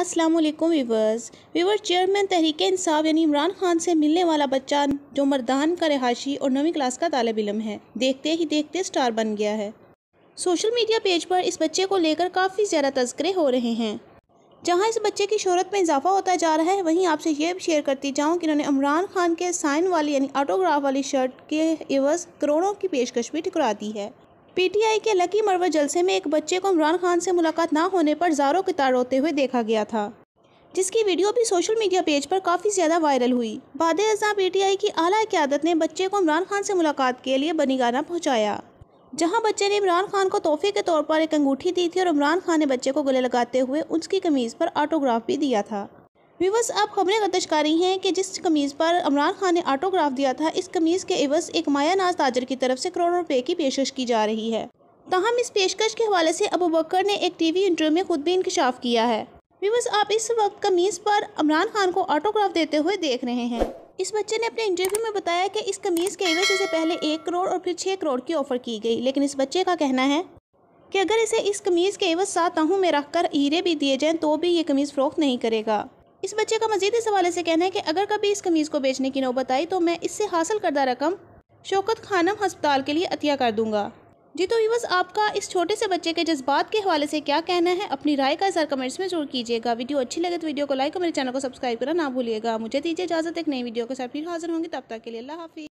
अस्सलाम वालेकुम viewers viewer chairman Tehreek Insaf यानी इमरान खान से मिलने वाला बच्चा जो मर्दान का रिहाशी और नौवीं क्लास का तालब इलम है देखते ही देखते स्टार बन गया है सोशल मीडिया पेज पर इस बच्चे को लेकर काफ़ी ज़्यादा तस्करे हो रहे हैं जहाँ इस बच्चे की शहरत में इजाफा होता जा रहा है वहीं आपसे ये शेयर करती जाऊँ कि इन्होंने इमरान खान के साइन वाली यानी ऑटोग्राफ वाली शर्ट के एवज करोड़ों की पेशकश भी ठुकरा दी है पीटीआई के लकी मरवा जलसे में एक बच्चे को इमरान खान से मुलाकात ना होने पर जारों कितार रोते हुए देखा गया था जिसकी वीडियो भी सोशल मीडिया पेज पर काफ़ी ज़्यादा वायरल हुई बाद अजा पीटीआई की आला क्यादत ने बच्चे को इमरान खान से मुलाकात के लिए बनीगाना पहुँचाया जहां बच्चे ने इमरान खान को तोहफे के तौर पर एक अंगूठी दी थी और इमरान खान ने बच्चे को गले लगाते हुए उसकी कमीज़ पर ऑटोग्राफ भी दिया था व्यूवर्स आप खबरें गर्दश कर रही हैं कि जिस कमीज़ पर इमरान खान ने ऑटोग्राफ दिया था इस कमीज़ के एवज एक माया नाज ताजर की तरफ से करोड़ों रुपये की पेशकश की जा रही है तहम इस पेशकश के हवाले से अबू बकर ने एक टी वी इंटरव्यू में खुद भी इंकशाफ किया है व्यूवर्स आप इस वक्त कमीज़ पर इमरान खान को ऑटोग्राफ देते हुए देख रहे हैं इस बच्चे ने अपने इंटरव्यू में बताया कि इस कमीज़ के एवज इसे पहले एक करोड़ और फिर छः करोड़ की ऑफ़र की गई लेकिन इस बच्चे का कहना है कि अगर इसे इस कमीज़ के एवज साथ में रख कर हीरे भी दिए जाएँ तो भी ये कमीज़ फ़रोख्त नहीं करेगा इस बच्चे का मजीद इस हवाले से कहना है कि अगर कभी इस कमीज़ को बेचने की नौबत आई तो मैं इससे हासिल करदा रकम शौकत खानम हस्पताल के लिए अतिया कर दूंगा जी तो वीवर्स आपका इस छोटे से बच्चे के जज्बात के हवाले से क्या कहना है अपनी राय का इजहार कमेंट्स में जरूर कीजिएगा वीडियो अच्छी लगे तो वीडियो को लाइक और मेरे चैनल को सब्सक्राइब करना ना भूलिएगा मुझे दीजिए इजाज़त एक नई वीडियो के साथ फिर हाजिर होंगे तब तक के लिए अल्लाह हाफिज़